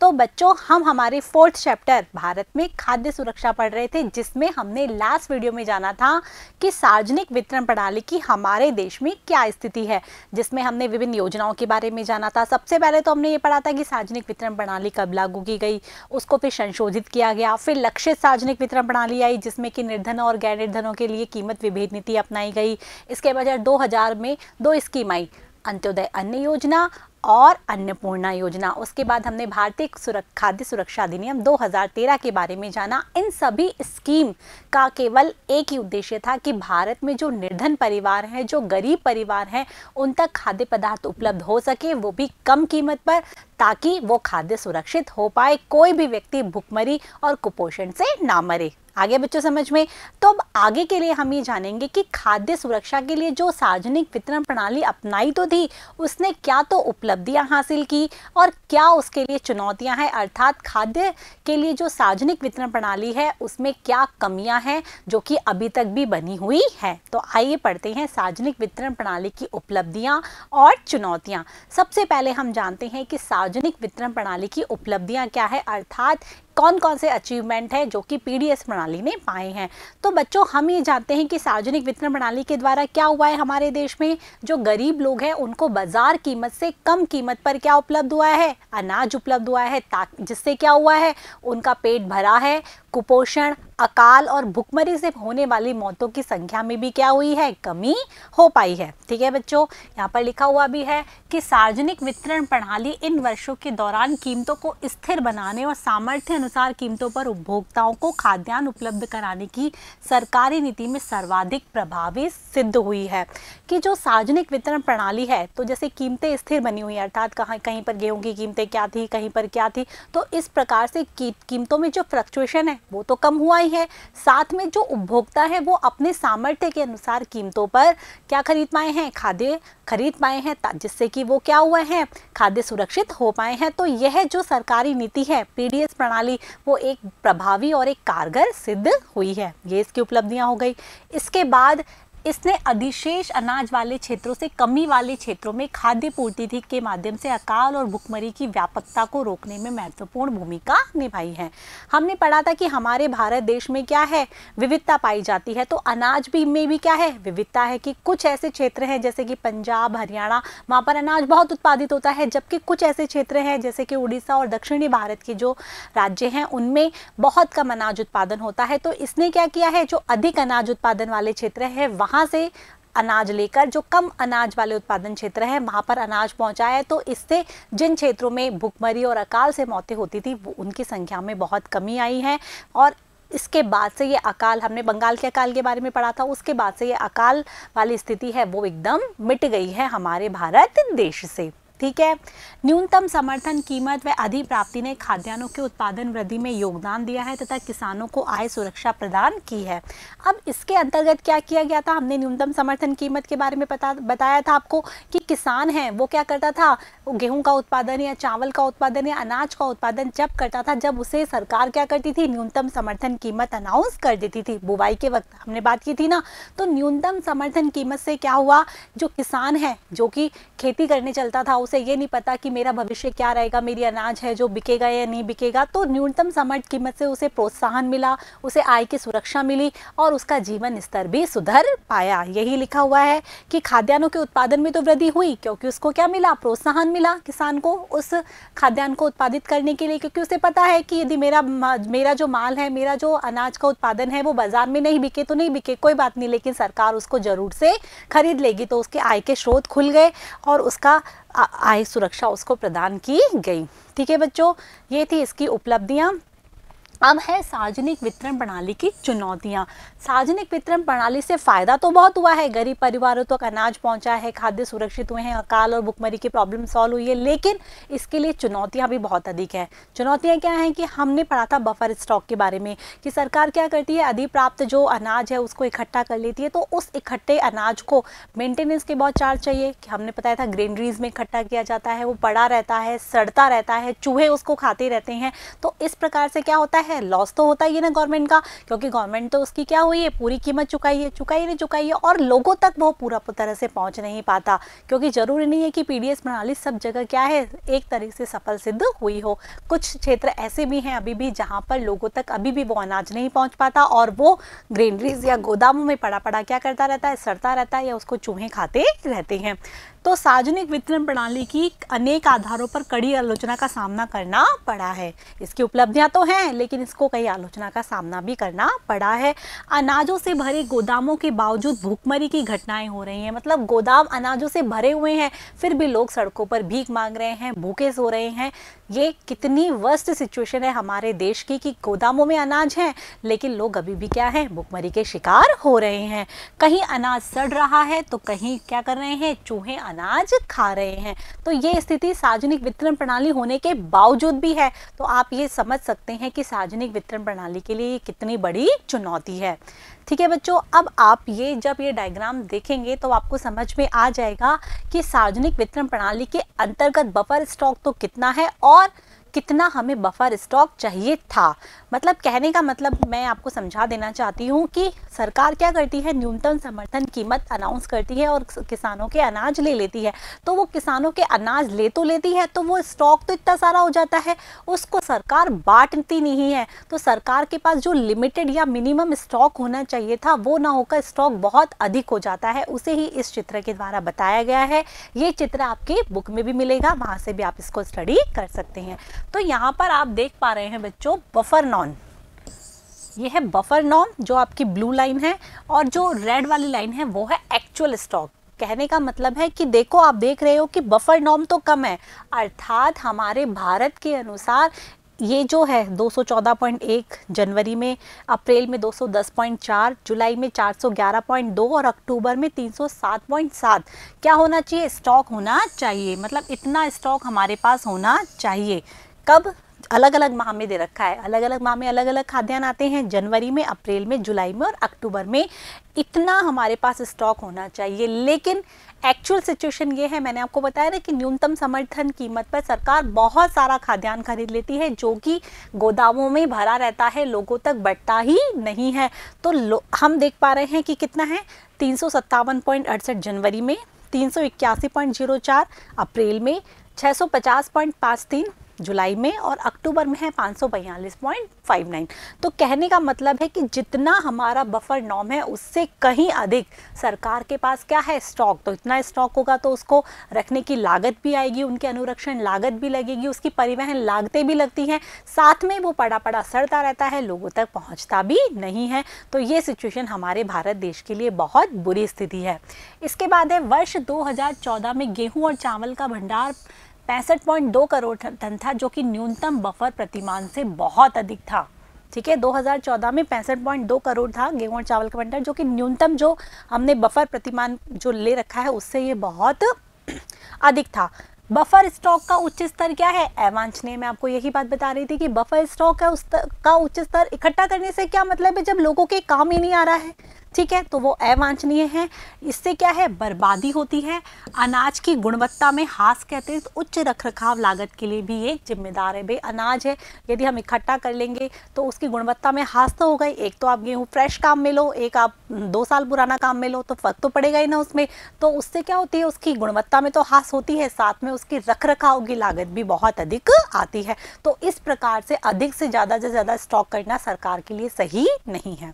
तो बच्चों हम हमारे फोर्थ चैप्टर भारत में खाद्य सुरक्षा पढ़ रहे थे जिसमें हमने लास्ट वीडियो में जाना था कि सार्वजनिक वितरण प्रणाली की हमारे देश में क्या स्थिति है जिसमें हमने विभिन्न योजनाओं के बारे में जाना था सबसे पहले तो हमने ये पढ़ा था कि सार्वजनिक वितरण प्रणाली कब लागू की गई उसको फिर संशोधित किया गया फिर लक्षित सार्वजनिक वितरण प्रणाली आई जिसमें कि निर्धन और गैर निर्धनों के लिए कीमत विभेद नीति अपनाई गई इसके बजाय दो में दो स्कीम आई अंत्योदय अन्य योजना और अन्नपूर्णा योजना उसके बाद हमने भारतीय सुरक, खाद्य सुरक्षा अधिनियम 2013 के बारे में जाना इन सभी स्कीम का केवल एक ही उद्देश्य था कि भारत में जो निर्धन परिवार हैं जो गरीब परिवार हैं उन तक खाद्य पदार्थ उपलब्ध हो सके वो भी कम कीमत पर ताकि वो खाद्य सुरक्षित हो पाए कोई भी व्यक्ति भुखमरी और कुपोषण से ना मरे आगे बच्चों समझ में तो अब आगे के लिए हम ये जानेंगे कि खाद्य सुरक्षा के लिए जो सार्वजनिक वितरण प्रणाली अपनाई तो थी उसने क्या तो उपलब्धियां हासिल की और क्या उसके लिए चुनौतियां हैं अर्थात खाद्य के लिए जो सार्वजनिक वितरण प्रणाली है उसमें क्या कमियां हैं जो कि अभी तक भी बनी हुई है तो आइए पढ़ते हैं सार्वजनिक वितरण प्रणाली की उपलब्धियाँ और चुनौतियाँ सबसे पहले हम जानते हैं कि सार्वजनिक वितरण प्रणाली की उपलब्धियाँ क्या है अर्थात कौन कौन से अचीवमेंट हैं जो कि पीडीएस प्रणाली ने पाए हैं तो बच्चों हम ये जानते हैं कि सार्वजनिक वितरण प्रणाली के द्वारा क्या हुआ है हमारे देश में जो गरीब लोग हैं उनको बाजार कीमत से कम कीमत पर क्या उपलब्ध हुआ है अनाज उपलब्ध हुआ है जिससे क्या हुआ है उनका पेट भरा है कुपोषण अकाल और भुखमरी से होने वाली मौतों की संख्या में भी क्या हुई है कमी हो पाई है ठीक है बच्चों यहाँ पर लिखा हुआ भी है कि सार्वजनिक वितरण प्रणाली इन वर्षों के दौरान कीमतों को स्थिर बनाने और सामर्थ्य अनुसार कीमतों पर उपभोक्ताओं को खाद्यान्न उपलब्ध कराने की सरकारी नीति में सर्वाधिक प्रभावी सिद्ध हुई है कि जो सार्वजनिक वितरण प्रणाली है तो जैसे कीमतें स्थिर बनी हुई अर्थात कहाँ कहीं पर गेहूँ की कीमतें क्या थी कहीं पर क्या थी तो इस प्रकार से कीमतों में जो फ्लक्चुएशन है वो तो कम हुआ ही है साथ में जो उपभोक्ता है वो अपने सामर्थ्य के अनुसार कीमतों पर क्या खरीद पाए हैं खाद्य खरीद पाए हैं जिससे कि वो क्या हुए हैं खाद्य सुरक्षित हो पाए हैं तो यह जो सरकारी नीति है पीडीएस प्रणाली वो एक प्रभावी और एक कारगर सिद्ध हुई है ये इसकी उपलब्धियां हो गई इसके बाद इसने अधिशेष अनाज वाले क्षेत्रों से कमी वाले क्षेत्रों में खाद्य पूर्ति के माध्यम से अकाल और भुखमरी की व्यापकता को रोकने में महत्वपूर्ण भूमिका निभाई है हमने पढ़ा था कि हमारे भारत देश में क्या है विविधता पाई जाती है तो अनाज भी में भी क्या है विविधता है कि कुछ ऐसे क्षेत्र हैं जैसे कि पंजाब हरियाणा वहाँ पर अनाज बहुत उत्पादित होता है जबकि कुछ ऐसे क्षेत्र हैं जैसे कि उड़ीसा और दक्षिणी भारत के जो राज्य हैं उनमें बहुत कम अनाज उत्पादन होता है तो इसने क्या किया है जो अधिक अनाज उत्पादन वाले क्षेत्र है वहाँ से अनाज लेकर जो कम अनाज वाले उत्पादन क्षेत्र हैं वहाँ पर अनाज पहुँचाया है तो इससे जिन क्षेत्रों में भुखमरी और अकाल से मौतें होती थी वो उनकी संख्या में बहुत कमी आई है और इसके बाद से ये अकाल हमने बंगाल के अकाल के बारे में पढ़ा था उसके बाद से ये अकाल वाली स्थिति है वो एकदम मिट गई है हमारे भारत देश से ठीक है न्यूनतम समर्थन कीमत व अधिप्राप्ति ने खाद्यान्नों के उत्पादन वृद्धि में योगदान दिया है तथा किसानों को आय सुरक्षा प्रदान की है अब इसके अंतर्गत क्या किया गया था हमने न्यूनतम समर्थन कीमत के बारे में पता बताया था आपको कि किसान है वो क्या करता था गेहूं का उत्पादन या चावल का उत्पादन या अनाज का उत्पादन जब करता था जब उसे सरकार क्या करती थी न्यूनतम समर्थन कीमत अनाउंस कर देती थी बुवाई के वक्त हमने बात की थी ना तो न्यूनतम समर्थन कीमत से क्या हुआ जो किसान है जो कि खेती करने चलता था उस उसे ये नहीं पता कि मेरा भविष्य क्या रहेगा मेरी अनाज है जो बिकेगा या नहीं बिकेगा तो न्यूनतम समर्थ कीमत से उसे प्रोत्साहन मिला उसे आय की सुरक्षा मिली और उसका जीवन स्तर भी सुधर पाया यही लिखा हुआ है कि खाद्यान्नों के उत्पादन में तो वृद्धि हुई क्योंकि उसको क्या मिला प्रोत्साहन मिला किसान को उस खाद्यान्न को उत्पादित करने के लिए क्योंकि उसे पता है कि यदि मेरा मेरा जो माल है मेरा जो अनाज का उत्पादन है वो बाजार में नहीं बिके तो नहीं बिके कोई बात नहीं लेकिन सरकार उसको जरूर से खरीद लेगी तो उसके आय के स्रोत खुल गए और उसका आय सुरक्षा उसको प्रदान की गई ठीक है बच्चों ये थी इसकी उपलब्धियाँ अब है सार्वजनिक वितरण प्रणाली की चुनौतियाँ सार्वजनिक वितरण प्रणाली से फ़ायदा तो बहुत हुआ है गरीब परिवारों तक तो अनाज पहुँचा है खाद्य सुरक्षित हुए हैं अकाल और भुखमरी की प्रॉब्लम सॉल्व हुई है लेकिन इसके लिए चुनौतियाँ भी बहुत अधिक है चुनौतियाँ क्या हैं कि हमने पढ़ा था बफर स्टॉक के बारे में कि सरकार क्या करती है अधिप्राप्त जो अनाज है उसको इकट्ठा कर लेती है तो उस इकट्ठे अनाज को मेंटेनेंस के बहुत चार्ज चाहिए कि हमने बताया था ग्रेनरीज में इकट्ठा किया जाता है वो पड़ा रहता है सड़ता रहता है चूहे उसको खाते रहते हैं तो इस प्रकार से क्या होता है है लॉस तो होता ही है ना गवर्नमेंट का क्योंकि गवर्नमेंट तो उसकी क्या हुई है पूरी कीमत चुकाई है चुकाई नहीं चुकाई है और लोगों तक वो पूरा तरह से पहुँच नहीं पाता क्योंकि ज़रूरी नहीं है कि पी प्रणाली सब जगह क्या है एक तरीके से सफल सिद्ध हुई हो कुछ क्षेत्र ऐसे भी हैं अभी भी जहाँ पर लोगों तक अभी भी वो अनाज नहीं पहुँच पाता और वो ग्रेनरीज या गोदामों में पड़ा पड़ा क्या करता रहता है सड़ता रहता है या उसको चूहे खाते रहते हैं तो सार्वजनिक वितरण प्रणाली की अनेक आधारों पर कड़ी आलोचना का सामना करना पड़ा है इसकी उपलब्धियां तो हैं लेकिन इसको कई आलोचना का सामना भी करना पड़ा है अनाजों से भरे गोदामों के बावजूद भूखमरी की घटनाएं हो रही हैं मतलब गोदाम अनाजों से भरे हुए हैं फिर भी लोग सड़कों पर भीख मांग रहे हैं भूखे सो रहे हैं ये कितनी वर्स्ट सिचुएशन है हमारे देश की कि गोदामों में अनाज है लेकिन लोग अभी भी क्या है भूखमरी के शिकार हो रहे हैं कहीं अनाज सड़ रहा है तो कहीं क्या कर रहे हैं चूहे अनाज खा रहे हैं तो ये स्थिति सार्वजनिक वितरण प्रणाली होने के बावजूद भी है तो आप ये समझ सकते हैं कि सार्वजनिक वितरण प्रणाली के लिए कितनी बड़ी चुनौती है ठीक है बच्चों अब आप ये जब ये डायग्राम देखेंगे तो आपको समझ में आ जाएगा कि सार्वजनिक वितरण प्रणाली के अंतर्गत बफर स्टॉक तो कितना है और कितना हमें बफर स्टॉक चाहिए था मतलब कहने का मतलब मैं आपको समझा देना चाहती हूँ कि सरकार क्या करती है न्यूनतम समर्थन कीमत अनाउंस करती है और किसानों के अनाज ले लेती है तो वो किसानों के अनाज ले तो लेती है तो वो स्टॉक तो इतना सारा हो जाता है उसको सरकार बांटती नहीं है तो सरकार के पास जो लिमिटेड या मिनिमम स्टॉक होना चाहिए था वो ना होकर स्टॉक बहुत अधिक हो जाता है उसे ही इस चित्र के द्वारा बताया गया है ये चित्र आपके बुक में भी मिलेगा वहाँ से भी आप इसको स्टडी कर सकते हैं तो यहाँ पर आप देख पा रहे हैं बच्चों बफर नॉन ये है बफर नॉन जो आपकी ब्लू लाइन है और जो रेड वाली लाइन है वो है एक्चुअल स्टॉक कहने का मतलब है कि देखो आप देख रहे हो कि बफर नॉम तो कम है अर्थात हमारे भारत के अनुसार ये जो है 214.1 जनवरी में अप्रैल में 210.4 जुलाई में 411.2 और अक्टूबर में 307.7 क्या होना चाहिए स्टॉक होना चाहिए मतलब इतना स्टॉक हमारे पास होना चाहिए कब अलग अलग माह में दे रखा है अलग अलग माह में अलग अलग खाद्यान्न आते हैं जनवरी में अप्रैल में जुलाई में और अक्टूबर में इतना हमारे पास स्टॉक होना चाहिए लेकिन एक्चुअल सिचुएशन ये है मैंने आपको बताया ना कि न्यूनतम समर्थन कीमत पर सरकार बहुत सारा खाद्यान्न खरीद लेती है जो कि गोदामों में भरा रहता है लोगों तक बढ़ता ही नहीं है तो हम देख पा रहे हैं कि कितना है तीन जनवरी में तीन अप्रैल में छः जुलाई में और अक्टूबर में है पाँच तो कहने का मतलब है कि जितना हमारा बफर नॉम है उससे कहीं अधिक सरकार के पास क्या है स्टॉक तो इतना स्टॉक होगा तो उसको रखने की लागत भी आएगी उनके अनुरक्षण लागत भी लगेगी उसकी परिवहन लागतें भी लगती हैं साथ में वो पड़ा पड़ा सड़ता रहता है लोगों तक पहुँचता भी नहीं है तो ये सिचुएशन हमारे भारत देश के लिए बहुत बुरी स्थिति है इसके बाद है वर्ष दो में गेहूँ और चावल का भंडार पैंसठ पॉइंट दो करोड़ टन था जो कि न्यूनतम बफर प्रतिमान से बहुत अधिक था ठीक है 2014 में पैंसठ पॉइंट दो करोड़ था गेहूं और चावल का भंडार जो कि न्यूनतम जो हमने बफर प्रतिमान जो ले रखा है उससे ये बहुत अधिक था बफर स्टॉक का उच्च स्तर क्या है अवांछनीय मैं आपको यही बात बता रही थी कि बफर स्टॉक का उस का उच्च स्तर इकट्ठा करने से क्या मतलब है जब लोगों के काम ही नहीं आ रहा है ठीक है तो वो अवांछनीय है इससे क्या है बर्बादी होती है अनाज की गुणवत्ता में हास कहते हैं तो उच्च रखरखाव लागत के लिए भी ये जिम्मेदार है भाई अनाज है यदि हम इकट्ठा कर लेंगे तो उसकी गुणवत्ता में हास तो हो गई एक तो आप गेहूँ फ्रेश काम में लो एक आप दो साल पुराना काम में लो तो फ़र्क तो पड़ेगा ही ना उसमें तो उससे क्या होती है उसकी गुणवत्ता में तो हास होती है साथ में उसकी रख रखाव की लागत भी बहुत अधिक आती है तो इस प्रकार से अधिक से ज़्यादा से ज़्यादा स्टॉक करना सरकार के लिए सही नहीं है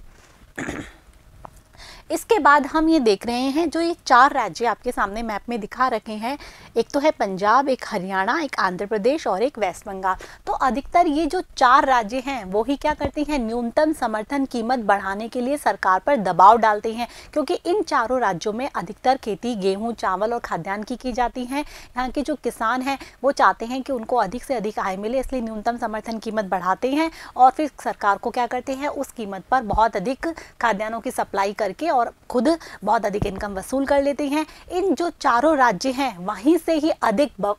इसके बाद हम ये देख रहे हैं जो ये चार राज्य आपके सामने मैप में दिखा रखे हैं एक तो है पंजाब एक हरियाणा एक आंध्र प्रदेश और एक वेस्ट बंगाल तो अधिकतर ये जो चार राज्य हैं वो ही क्या करती हैं न्यूनतम समर्थन कीमत बढ़ाने के लिए सरकार पर दबाव डालते हैं क्योंकि इन चारों राज्यों में अधिकतर खेती गेहूँ चावल और खाद्यान्न की की जाती है यहाँ के जो किसान हैं वो चाहते हैं कि उनको अधिक से अधिक आय मिले इसलिए न्यूनतम समर्थन कीमत बढ़ाते हैं और फिर सरकार को क्या करते हैं उस कीमत पर बहुत अधिक खाद्यान्नों की सप्लाई करके और खुद बहुत अधिक इनकम वसूल कर लेती हैं इन जो चारों राज्य हैं वहीं से ही अधिक ब...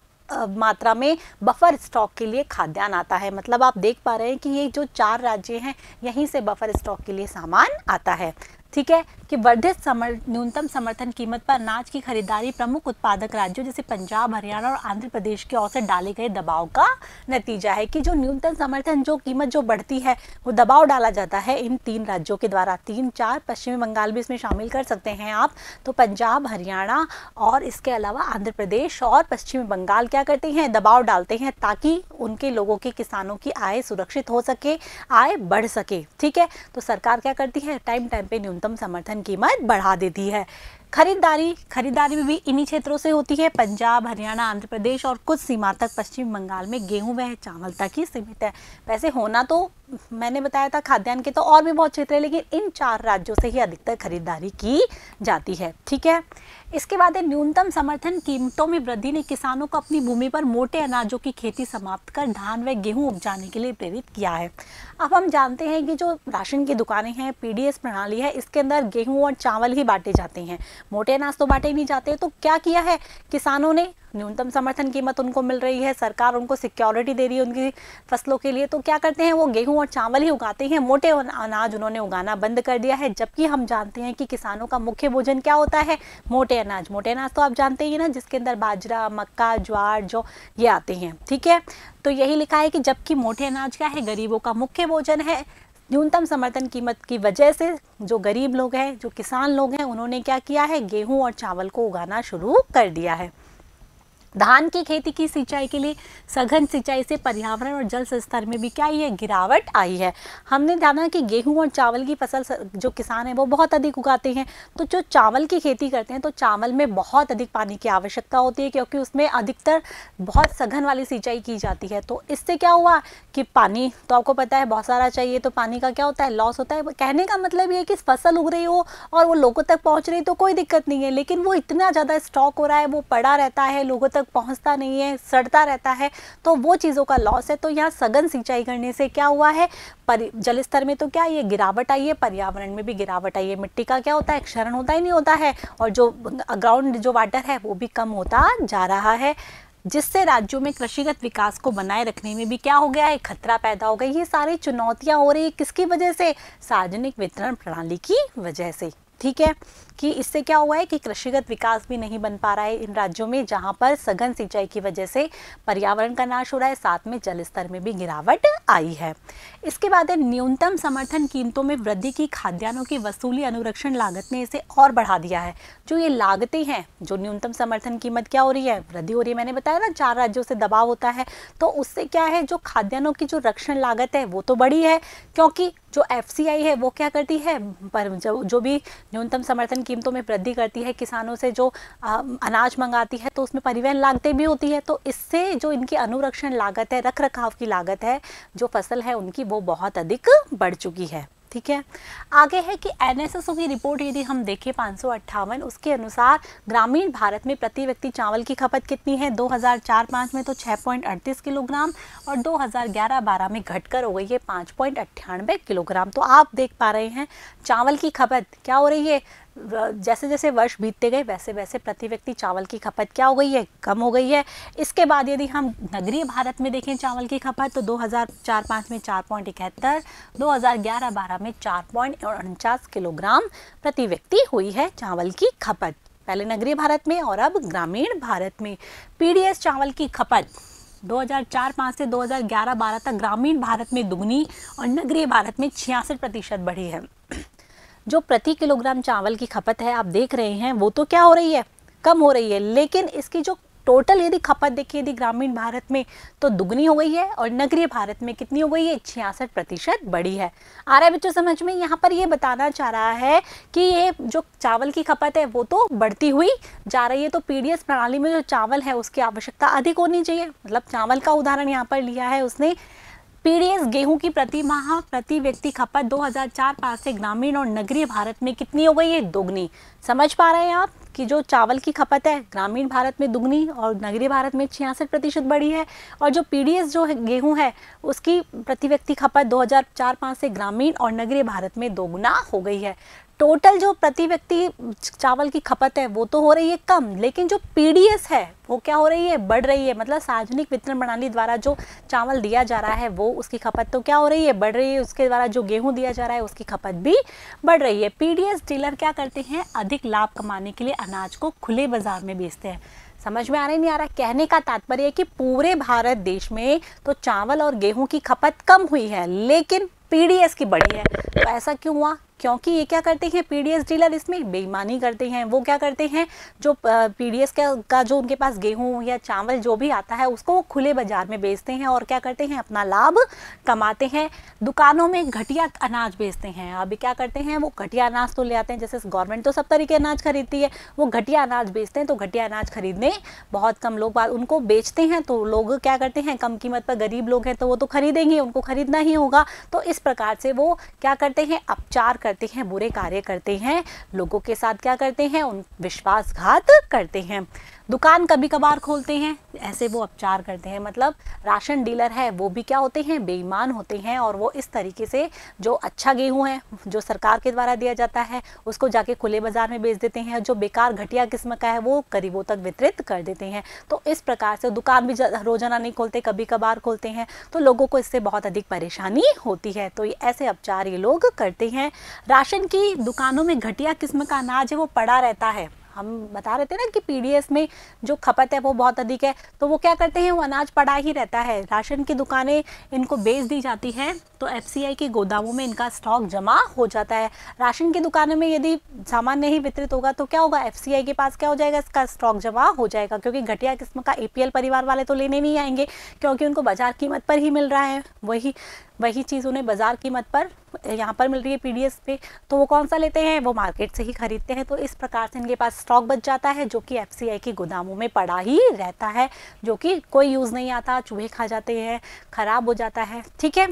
मात्रा में बफर स्टॉक के लिए खाद्यान्न आता है मतलब आप देख पा रहे हैं कि ये जो चार राज्य हैं यहीं से बफर स्टॉक के लिए सामान आता है ठीक है कि वर्धित समर न्यूनतम समर्थन कीमत पर अनाज की खरीदारी प्रमुख उत्पादक राज्यों जैसे पंजाब हरियाणा और आंध्र प्रदेश की ओर से डाले गए दबाव का नतीजा है कि जो न्यूनतम समर्थन जो कीमत जो बढ़ती है वो दबाव डाला जाता है इन तीन राज्यों के द्वारा तीन चार पश्चिमी बंगाल भी इसमें शामिल कर सकते हैं आप तो पंजाब हरियाणा और इसके अलावा आंध्र प्रदेश और पश्चिमी बंगाल क्या करते हैं दबाव डालते हैं ताकि उनके लोगों के किसानों की आय सुरक्षित हो सके आय बढ़ सके ठीक है तो सरकार क्या करती है टाइम टाइम पे न्यूनतम न्यूनतम समर्थन कीमत बढ़ा देती है खरीदारी खरीदारी भी इन्हीं क्षेत्रों से होती है पंजाब हरियाणा आंध्र प्रदेश और कुछ सीमा तक पश्चिम बंगाल में गेहूं वह चावल तक ही सीमित है वैसे होना तो मैंने बताया था खाद्यान्न के तो और भी बहुत क्षेत्र है लेकिन इन चार राज्यों से ही अधिकतर खरीदारी की जाती है ठीक है इसके बाद न्यूनतम समर्थन कीमतों में वृद्धि ने किसानों को अपनी भूमि पर मोटे अनाजों की खेती समाप्त कर धान व गेहूं उपजाने के लिए प्रेरित किया है अब हम जानते हैं कि जो राशन की दुकानें हैं पीडीएस प्रणाली है इसके अंदर गेहूं और चावल ही बांटे जाते हैं मोटे अनाज तो बांटे नहीं जाते तो क्या किया है किसानों ने न्यूनतम समर्थन कीमत उनको मिल रही है सरकार उनको सिक्योरिटी दे रही है उनकी फसलों के लिए तो क्या करते हैं वो गेहूं और चावल ही उगाते हैं मोटे अनाज उन्होंने उगाना बंद कर दिया है जबकि हम जानते हैं कि किसानों का मुख्य भोजन क्या होता है मोटे अनाज मोटे अनाज तो आप जानते ही ना जिसके अंदर बाजरा मक्का ज्वार जो ये आते हैं ठीक है तो यही लिखा है कि जबकि मोटे अनाज क्या है गरीबों का मुख्य भोजन है न्यूनतम समर्थन कीमत की वजह से जो गरीब लोग हैं जो किसान लोग हैं उन्होंने क्या किया है गेहूं और चावल को उगाना शुरू कर दिया है धान की खेती की सिंचाई के लिए सघन सिंचाई से पर्यावरण और जल स्तर में भी क्या यह गिरावट आई है हमने जाना कि गेहूं और चावल की फसल जो किसान हैं वो बहुत अधिक उगाते हैं तो जो चावल की खेती करते हैं तो चावल में बहुत अधिक पानी की आवश्यकता होती है क्योंकि उसमें अधिकतर बहुत सघन वाली सिंचाई की जाती है तो इससे क्या हुआ कि पानी तो आपको पता है बहुत सारा चाहिए तो पानी का क्या होता है लॉस होता है कहने का मतलब ये कि फसल उग रही हो और वो लोगों तक पहुँच रही तो कोई दिक्कत नहीं है लेकिन वो इतना ज़्यादा स्टॉक हो रहा है वो पड़ा रहता है लोगों तक तक पहुंचता नहीं है सड़ता रहता है तो वो चीज़ों का लॉस है तो यहाँ सघन सिंचाई करने से क्या हुआ है पर स्तर में तो क्या ये गिरावट आई है पर्यावरण में भी गिरावट आई है मिट्टी का क्या होता है क्षरण होता ही नहीं होता है और जो ग्राउंड जो वाटर है वो भी कम होता जा रहा है जिससे राज्यों में कृषिगत विकास को बनाए रखने में भी क्या हो गया है खतरा पैदा हो गई ये सारी चुनौतियां हो रही है किसकी वजह से सार्वजनिक वितरण प्रणाली की वजह से ठीक है कि इससे क्या हुआ है कि कृषिगत विकास भी नहीं बन पा रहा है इन राज्यों में जहाँ पर सघन सिंचाई की वजह से पर्यावरण का नाश हो रहा है साथ में जल स्तर में भी गिरावट आई है इसके बाद है न्यूनतम समर्थन कीमतों में वृद्धि की खाद्यान्नों की वसूली अनुरक्षण लागत ने इसे और बढ़ा दिया है जो ये लागतें हैं जो न्यूनतम समर्थन कीमत क्या हो रही है वृद्धि हो रही है मैंने बताया ना चार राज्यों से दबाव होता है तो उससे क्या है जो खाद्यान्नों की जो रक्षण लागत है वो तो बड़ी है क्योंकि जो एफ है वो क्या करती है पर जो, जो भी न्यूनतम समर्थन कीमतों में वृद्धि करती है किसानों से जो अनाज मंगाती है तो उसमें परिवहन लागतें भी होती है तो इससे जो इनकी अनुरक्षण लागत है रख रखाव की लागत है जो फसल है उनकी वो बहुत अधिक बढ़ चुकी है ठीक है आगे है कि एन की रिपोर्ट यदि हम देखें पाँच उसके अनुसार ग्रामीण भारत में प्रति व्यक्ति चावल की खपत कितनी है 2004-5 में तो 6.38 किलोग्राम और 2011-12 में घटकर हो गई है पाँच किलोग्राम तो आप देख पा रहे हैं चावल की खपत क्या हो रही है जैसे जैसे वर्ष बीतते गए वैसे वैसे प्रति व्यक्ति चावल की खपत क्या हो गई है कम हो गई है इसके बाद यदि हम नगरीय भारत में देखें चावल की खपत तो 2004-5 में चार पॉइंट इकहत्तर दो में चार पॉइंट उनचास किलोग्राम प्रति व्यक्ति हुई है चावल की खपत पहले नगरीय भारत में और अब ग्रामीण भारत में पी चावल की खपत 2004-5 से 2011-12 तक ग्रामीण भारत में दुगनी और नगरीय भारत में छियासठ प्रतिशत बढ़ी है जो प्रति किलोग्राम चावल की खपत है आप देख रहे हैं वो तो क्या हो रही है कम हो रही है लेकिन इसकी जो टोटल यदि खपत देखिए यदि ग्रामीण भारत में तो दुगनी हो गई है और नगरीय भारत में कितनी हो गई है छियासठ प्रतिशत बढ़ी है आ रहा है बच्चों समझ में यहाँ पर ये बताना चाह रहा है कि ये जो चावल की खपत है वो तो बढ़ती हुई जा रही है तो पीडीएस प्रणाली में जो चावल है उसकी आवश्यकता अधिक होनी चाहिए मतलब चावल का उदाहरण यहाँ पर लिया है उसने पीडीएस गेहूं की प्रति माह प्रति व्यक्ति खपत 2004 पास से ग्रामीण और नगरीय भारत में कितनी हो गई है दोगुनी समझ पा रहे हैं आप कि जो चावल की खपत है ग्रामीण भारत में दुगनी और नगरीय भारत में छियासठ प्रतिशत बढ़ी है और जो पीडीएस जो गेहूं है उसकी प्रति व्यक्ति खपत 2004 हजार से ग्रामीण और नगरीय भारत में दोगुना हो गई है टोटल जो प्रति व्यक्ति चावल की खपत है वो तो हो रही है कम लेकिन जो पीडीएस है वो क्या हो रही है बढ़ रही है मतलब सार्वजनिक वितरण प्रणाली द्वारा जो चावल दिया जा रहा है वो उसकी खपत तो क्या हो रही है बढ़ रही है उसके द्वारा जो गेहूं दिया जा रहा है उसकी खपत भी बढ़ रही है पीडीएस डीलर क्या करते हैं अधिक लाभ कमाने के लिए अनाज को खुले बाजार में बेचते हैं समझ में आ रहा नहीं आ रहा कहने का तात्पर्य है कि पूरे भारत देश में तो चावल और गेहूं की खपत कम हुई है लेकिन पीडीएस की बढ़ी है तो ऐसा क्यों हुआ क्योंकि ये क्या करते हैं पीडीएस डीलर इसमें बेईमानी करते हैं वो क्या करते हैं जो पीडीएस का, का जो उनके पास गेहूं या चावल जो भी आता है उसको वो खुले बाजार में बेचते हैं और क्या करते हैं अपना लाभ कमाते हैं दुकानों में घटिया अनाज बेचते हैं अभी क्या करते हैं वो घटिया अनाज तो ले आते हैं जैसे गवर्नमेंट तो सब तरीके अनाज खरीदती है वो घटिया अनाज बेचते हैं तो घटिया अनाज खरीदने बहुत कम लोग उनको बेचते हैं तो लोग क्या करते हैं कम कीमत पर गरीब लोग हैं तो वो तो खरीदेंगे उनको खरीदना ही होगा तो इस प्रकार से वो क्या करते हैं अपचार करते हैं बुरे कार्य करते हैं लोगों के साथ क्या करते हैं उन विश्वासघात करते हैं दुकान कभी कभार खोलते हैं ऐसे वो अपचार करते हैं मतलब राशन डीलर है वो भी क्या होते हैं बेईमान होते हैं और वो इस तरीके से जो अच्छा गेहूँ है जो सरकार के द्वारा दिया जाता है उसको जाके खुले बाजार में बेच देते हैं जो बेकार घटिया किस्म का है वो गरीबों तक वितरित कर देते हैं तो इस प्रकार से दुकान भी रोजाना नहीं खोलते कभी कभार खोलते हैं तो लोगों को इससे बहुत अधिक परेशानी होती है तो ये ऐसे अपचार ये लोग करते हैं राशन की दुकानों में घटिया किस्म का अनाज है वो पड़ा रहता है हम बता रहे थे ना कि पीडीएस में जो खपत है वो बहुत अधिक है तो वो क्या करते हैं वो अनाज पड़ा ही रहता है राशन की दुकानें इनको बेच दी जाती हैं तो एफ के गोदामों में इनका स्टॉक जमा हो जाता है राशन की दुकानों में यदि सामान नहीं वितरित होगा तो क्या होगा एफ के पास क्या हो जाएगा इसका स्टॉक जमा हो जाएगा क्योंकि घटिया किस्म का ए परिवार वाले तो लेने नहीं आएंगे क्योंकि उनको बाजार कीमत पर ही मिल रहा है वही वही चीज़ उन्हें बाज़ार कीमत पर यहाँ पर मिल रही है पीडीएस पे तो वो कौन सा लेते हैं वो मार्केट से ही खरीदते हैं तो इस प्रकार से इनके पास स्टॉक बच जाता है जो कि एफसीआई की गोदामों में पड़ा ही रहता है जो कि कोई यूज़ नहीं आता चूहे खा जाते हैं ख़राब हो जाता है ठीक है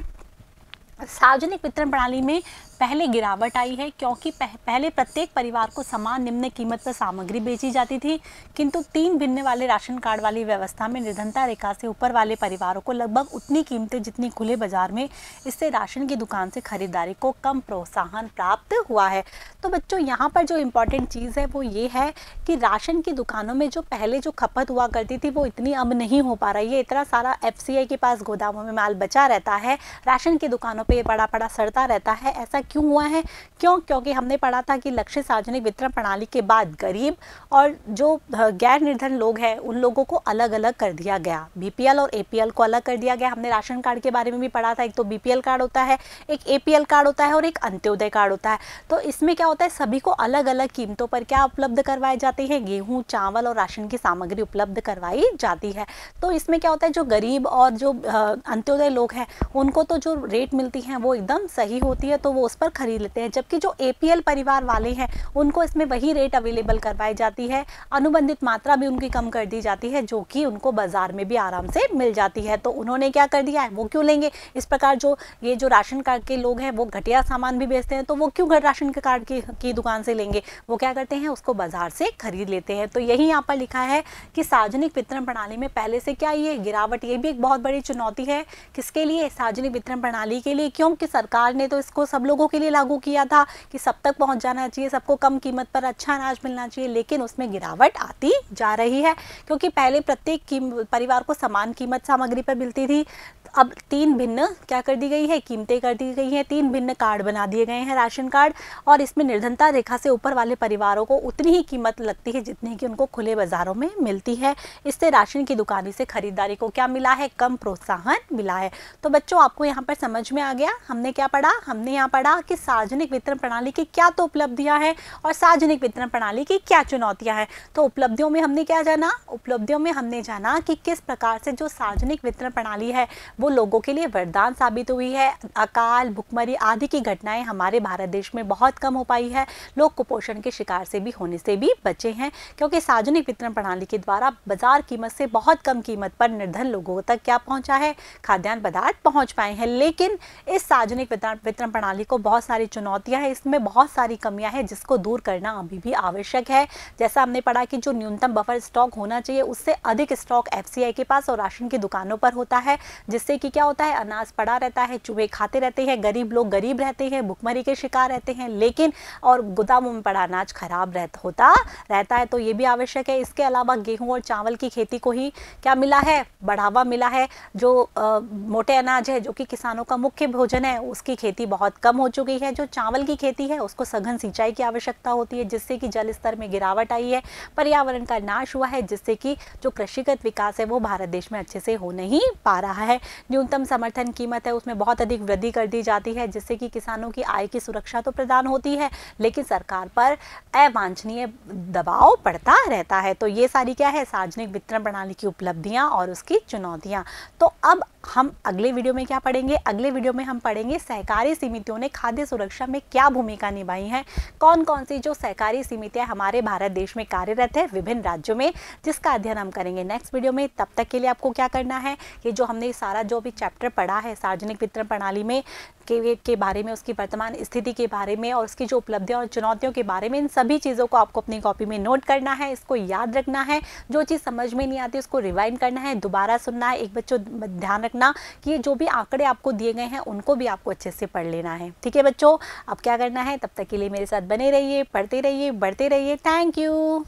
सार्वजनिक वितरण प्रणाली में पहले गिरावट आई है क्योंकि पह, पहले प्रत्येक परिवार को समान निम्न कीमत पर सामग्री बेची जाती थी किंतु तीन भिन्न वाले राशन कार्ड वाली व्यवस्था में निर्धनता रेखा से ऊपर वाले परिवारों को लगभग उतनी कीमतें जितनी खुले बाजार में इससे राशन की दुकान से खरीदारी को कम प्रोत्साहन प्राप्त हुआ है तो बच्चों यहाँ पर जो इम्पोर्टेंट चीज़ है वो ये है कि राशन की दुकानों में जो पहले जो खपत हुआ करती थी वो इतनी अब नहीं हो पा रही है इतना सारा एफ के पास गोदामों में माल बचा रहता है राशन की दुकानों पे पड़ा पड़ा सड़ता रहता है ऐसा क्यों हुआ है क्यों क्योंकि हमने पढ़ा था कि लक्ष्य सार्वजनिक वितरण प्रणाली के बाद गरीब और जो गैर निर्धन लोग हैं उन लोगों को अलग अलग कर दिया गया बीपीएल और ए को अलग कर दिया गया हमने राशन कार्ड के बारे में भी पढ़ा था एक तो बीपीएल कार्ड होता है एक ए कार्ड होता है और एक अंत्योदय कार्ड होता है तो इसमें क्या होता है सभी को अलग अलग कीमतों पर क्या उपलब्ध करवाए जाते हैं गेहूँ चावल और राशन की सामग्री उपलब्ध करवाई जाती है तो इसमें क्या होता है जो गरीब और जो अंत्योदय लोग हैं उनको तो जो रेट मिलता होती हैं वो एकदम सही होती है तो वो उस पर खरीद लेते हैं जबकि जो ए परिवार वाले हैं उनको इसमें वही रेट अवेलेबल करवाई जाती है अनुबंधित मात्रा भी उनकी कम कर दी जाती है जो कि उनको बाज़ार में भी आराम से मिल जाती है तो उन्होंने क्या कर दिया है वो क्यों लेंगे इस प्रकार जो ये जो राशन कार्ड के लोग हैं वो घटिया सामान भी बेचते हैं तो वो क्यों राशन कार्ड की, की दुकान से लेंगे वो क्या करते हैं उसको बाज़ार से खरीद लेते हैं तो यही यहाँ पर लिखा है कि सार्वजनिक वितरण प्रणाली में पहले से क्या ये गिरावट ये भी एक बहुत बड़ी चुनौती है किसके लिए सार्वजनिक वितरण प्रणाली के लिए चाहिए क्योंकि सरकार ने तो इसको सब लोगों के लिए लागू किया था कि सब तक पहुंच जाना चाहिए सबको कम कीमत पर अच्छा अनाज मिलना चाहिए लेकिन उसमें गिरावट आती जा रही है क्योंकि पहले प्रत्येक परिवार को समान कीमत सामग्री पर मिलती थी अब तीन भिन्न क्या कर दी गई है कीमतें कर दी गई हैं तीन भिन्न कार्ड बना दिए गए हैं राशन कार्ड और इसमें निर्धनता रेखा से ऊपर वाले परिवारों को उतनी ही कीमत लगती है जितनी कि उनको खुले बाज़ारों में मिलती है इससे राशन की दुकानी से खरीदारी को क्या मिला है कम प्रोत्साहन मिला है तो बच्चों आपको यहाँ पर समझ में आ आ गया हमने क्या पढ़ा हमने यहाँ पढ़ा कि सार्वजनिक वितरण प्रणाली की क्या तो उपलब्धियाँ हैं और सार्वजनिक वितरण प्रणाली की क्या चुनौतियाँ हैं तो उपलब्धियों में हमने क्या जाना उपलब्धियों में हमने जाना कि किस प्रकार से जो सार्वजनिक वितरण प्रणाली है वो लोगों के लिए वरदान साबित हुई है अकाल भुखमरी आदि की घटनाएं हमारे भारत देश में बहुत कम हो पाई है लोग कुपोषण के शिकार से भी होने से भी बचे हैं क्योंकि सार्वजनिक वितरण प्रणाली के द्वारा बाजार कीमत से बहुत कम कीमत पर निर्धन लोगों तक क्या पहुंचा है खाद्यान्न पदार्थ पहुंच पाए हैं लेकिन इस सार्वजनिक वितरण प्रणाली को बहुत सारी चुनौतियां हैं इसमें बहुत सारी कमियां हैं जिसको दूर करना अभी भी आवश्यक है जैसा हमने पढ़ा कि जो न्यूनतम बफर स्टॉक होना चाहिए उससे अधिक स्टॉक एफ के पास और राशन की दुकानों पर होता है जिससे कि क्या होता है अनाज पड़ा रहता है चूहे खाते रहते हैं गरीब लोग गरीब रहते हैं भुखमरी के शिकार रहते हैं लेकिन और गोदामों में पड़ा अनाज खराब होता रहता है तो ये भी आवश्यक है इसके अलावा गेहूँ और चावल की खेती को ही क्या मिला है बढ़ावा मिला है जो आ, मोटे अनाज है जो कि किसानों का मुख्य भोजन है उसकी खेती बहुत कम हो चुकी है जो चावल की खेती है उसको सघन सिंचाई की आवश्यकता होती है जिससे कि जल स्तर में गिरावट आई है पर्यावरण का नाश हुआ है जिससे कि जो कृषिगत विकास है वो भारत देश में अच्छे से हो नहीं पा रहा है न्यूनतम समर्थन कीमत है उसमें बहुत अधिक वृद्धि कर दी जाती है जिससे कि किसानों की आय की सुरक्षा तो प्रदान होती है लेकिन सरकार पर अवांछनीय दबाव पड़ता रहता है तो ये सारी क्या है सार्वजनिक वितरण प्रणाली की उपलब्धियां और उसकी चुनौतियां तो अब हम अगले वीडियो में क्या पढ़ेंगे अगले वीडियो में में हम पढ़ेंगे सहकारी समितियों ने खाद्य सुरक्षा में क्या भूमिका निभाई है कौन कौन सी जो सहकारी समितियां हमारे भारत देश में कार्यरत है विभिन्न राज्यों में जिसका अध्ययन हम करेंगे नेक्स्ट वीडियो में तब तक के लिए आपको क्या करना है ये जो हमने सारा जो भी चैप्टर पढ़ा है सार्वजनिक वितरण प्रणाली में के के बारे में उसकी वर्तमान स्थिति के बारे में और उसकी जो उपलब्धियां और चुनौतियों के बारे में इन सभी चीज़ों को आपको अपनी कॉपी में नोट करना है इसको याद रखना है जो चीज़ समझ में नहीं आती उसको रिवाइंड करना है दोबारा सुनना है एक बच्चों ध्यान रखना कि ये जो भी आंकड़े आपको दिए गए हैं उनको भी आपको अच्छे से पढ़ लेना है ठीक है बच्चों अब क्या करना है तब तक के लिए मेरे साथ बने रहिए पढ़ते रहिए बढ़ते रहिए थैंक यू